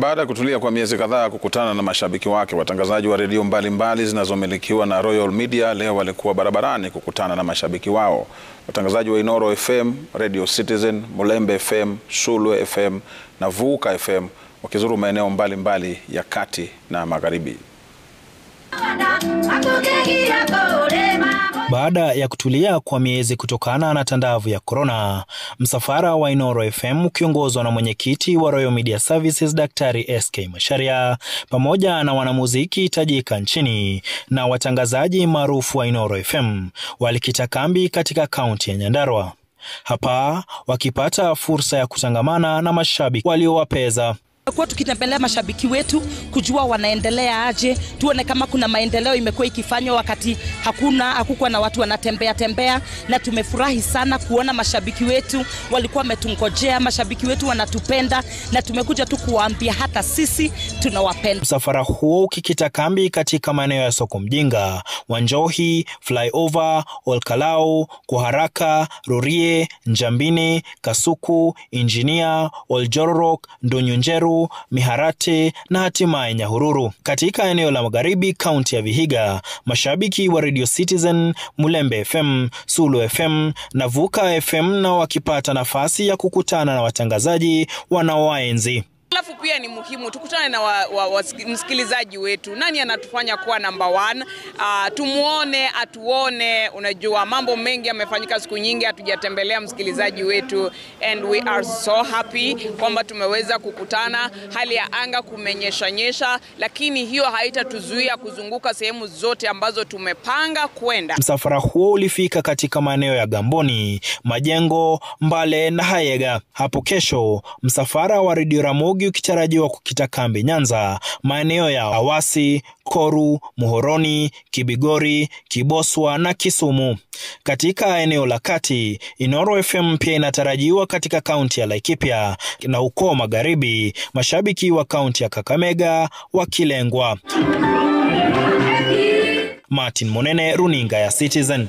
Baada ya kutulia kwa miezi kadhaa kukutana na mashabiki wake, watangazaji wa redio mbalimbali zinazomilikiwa na Royal Media leo walikuwa barabarani kukutana na mashabiki wao. Watangazaji wa Inoro FM, Radio Citizen, Mulembe FM, Sulwe FM na Vuka FM wakizuru maeneo mbalimbali ya kati na magharibi. Baada ya kutulia kwa miezi kutokana na tandavu ya korona, msafara wa Inoro FM ukiongozwa na mwenyekiti wa Royal Media Services Daktari SK Masharia pamoja na wanamuziki tajika nchini na watangazaji maarufu wa Inoro FM walikita kambi katika kaunti ya Nyandarua, hapa wakipata fursa ya kutangamana na mashabiki waliowapeza kuwa tukitembelea mashabiki wetu kujua wanaendelea aje, tuone kama kuna maendeleo imekuwa ikifanywa wakati hakuna hakukuwa na watu wanatembea tembea, na tumefurahi sana kuona mashabiki wetu walikuwa wametungojea, mashabiki wetu wanatupenda, na tumekuja tu kuwaambia hata sisi tunawapenda. Msafara huo ukikita kambi katika maeneo ya soko Mjinga, Wanjohi, Flyover, Olkalau, Kuharaka, rurie njambini Kasuku, Injinia, Oljororok, ndunyunjeru Miharate na hatimaye Nyahururu. Katika eneo la magharibi kaunti ya Vihiga, mashabiki wa Radio Citizen, Mulembe FM, Sulu FM na Vuka FM, na wakipata nafasi ya kukutana na watangazaji wanaowaenzi pia ni muhimu tukutane na wa, wa, wa, msikilizaji wetu, nani anatufanya kuwa namba one. Uh, ah, tumwone atuone. Unajua mambo mengi yamefanyika siku nyingi, hatujatembelea msikilizaji wetu, and we are so happy kwamba tumeweza kukutana. Hali ya anga kumenyeshanyesha, lakini hiyo haitatuzuia kuzunguka sehemu zote ambazo tumepanga kwenda. Msafara huo ulifika katika maeneo ya Gamboni, Majengo, Mbale na Hayega hapo kesho, msafara wa Redio Ramogi ukicha wanatarajiwa kukita kambi Nyanza, maeneo ya Awasi, Koru, Muhoroni, Kibigori, Kiboswa na Kisumu. Katika eneo la kati, Inoro FM pia inatarajiwa katika kaunti ya Laikipia na ukoo magharibi, mashabiki wa kaunti ya Kakamega wakilengwa. Martin Monene, runinga ya Citizen.